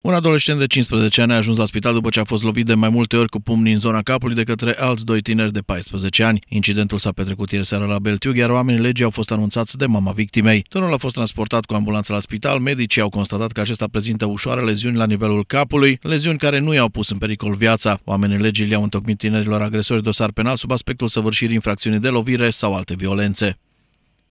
Un adolescent de 15 ani a ajuns la spital după ce a fost lovit de mai multe ori cu pumni în zona capului de către alți doi tineri de 14 ani. Incidentul s-a petrecut ieri seara la Beltiug, iar oamenii legii au fost anunțați de mama victimei. Tânărul a fost transportat cu ambulanța la spital, medicii au constatat că acesta prezintă ușoare leziuni la nivelul capului, leziuni care nu i-au pus în pericol viața. Oamenii legii le-au întocmit tinerilor agresori dosar penal sub aspectul săvârșirii infracțiunii de lovire sau alte violențe.